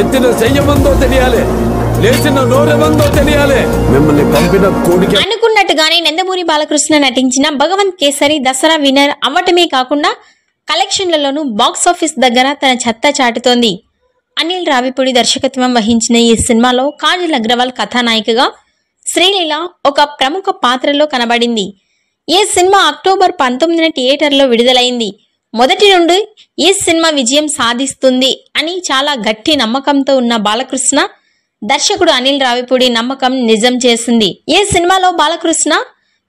ఎత్తిన చెయ్యమందో తెలియాలి లేచిన తెలియాలి మిమ్మల్ని పంపిన అనుకున్నట్టుగానే నందమూరి బాలకృష్ణ నటించిన భగవంత్ కేసరి దసరా విన్నర్ అవ్వటమే కాకుండా కలెక్షన్లలోనూ బాక్స్ ఆఫీస్ దగ్గర తన చెత్త చాటుతోంది అనిల్ రావిపూడి దర్శకత్వం వహించిన ఈ సినిమాలో కాజల్ అగ్రవాల్ కథానాయికగా శ్రీలీల ఒక ప్రముఖ పాత్రలో కనబడింది ఈ సినిమా అక్టోబర్ పంతొమ్మిదిన థియేటర్లో విడుదలైంది మొదటి నుండి ఈ సినిమా విజయం సాధిస్తుంది అని చాలా గట్టి నమ్మకంతో ఉన్న బాలకృష్ణ దర్శకుడు అనిల్ రావిపూడి నమ్మకం నిజం చేసింది ఈ సినిమాలో బాలకృష్ణ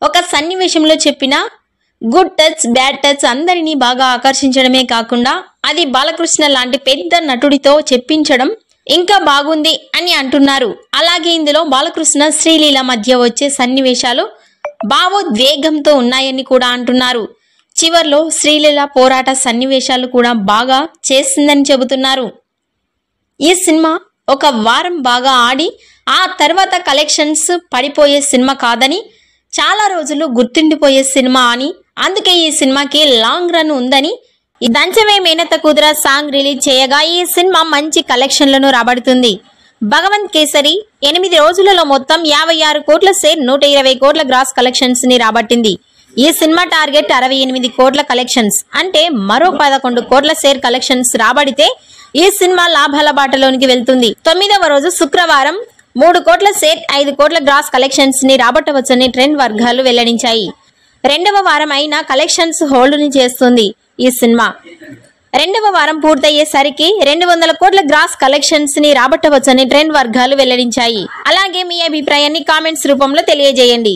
ఒక సన్నివేశంలో చెప్పిన గుడ్ టచ్ బ్యాడ్ టచ్ అందరినీ బాగా ఆకర్షించడమే కాకుండా అది బాలకృష్ణ లాంటి పెద్ద నటుడితో చెప్పించడం ఇంకా బాగుంది అని అంటున్నారు అలాగే ఇందులో బాలకృష్ణ శ్రీలీల మధ్య వచ్చే సన్నివేశాలు భావోద్వేగంతో ఉన్నాయని కూడా అంటున్నారు చివర్లో శ్రీలీల పోరాట సన్నివేశాలు కూడా బాగా చేసిందని చెబుతున్నారు ఈ సినిమా ఒక వారం బాగా ఆడి ఆ తర్వాత కలెక్షన్స్ పడిపోయే సినిమా కాదని చాలా రోజులు గుర్తుండిపోయే సినిమా అని అందుకే ఈ సినిమాకి లాంగ్ రన్ ఉందని దంచమే మేనత కుదుర సాంగ్ రిలీజ్ చేయగా ఈ సినిమా మంచి కలెక్షన్లను రాబడుతుంది భగవంత్ కేసరి ఎనిమిది రోజులలో మొత్తం యాభై ఆరు కోట్ల సేర్ నూట ఇరవై కోట్ల గ్రాస్ కలెక్షన్స్ ని రాబట్టింది ఈ సినిమా టార్గెట్ అరవై ఎనిమిది కోట్ల కలెక్షన్స్ అంటే మరో పదకొండు కోట్ల షేర్ కలెక్షన్స్ రాబడితే ఈ సినిమా లాభాల బాటలోనికి వెళ్తుంది తొమ్మిదవ రోజు శుక్రవారం మూడు కోట్ల షేర్ ఐదు కోట్ల గ్రాస్ కలెక్షన్స్ ని రాబట్టవచ్చని ట్రెండ్ వర్గాలు వెల్లడించాయి రెండవ వారం అయినా కలెక్షన్స్ హోల్డ్ని చేస్తుంది ఈ సినిమా రెండవ వారం పూర్తయ్యేసరికి రెండు వందల కోట్ల గ్రాస్ కలెక్షన్స్ ని రాబట్టవచ్చని ట్రెండ్ వర్గాలు వెల్లడించాయి అలాగే మీ అభిప్రాయాన్ని కామెంట్స్ రూపంలో తెలియజేయండి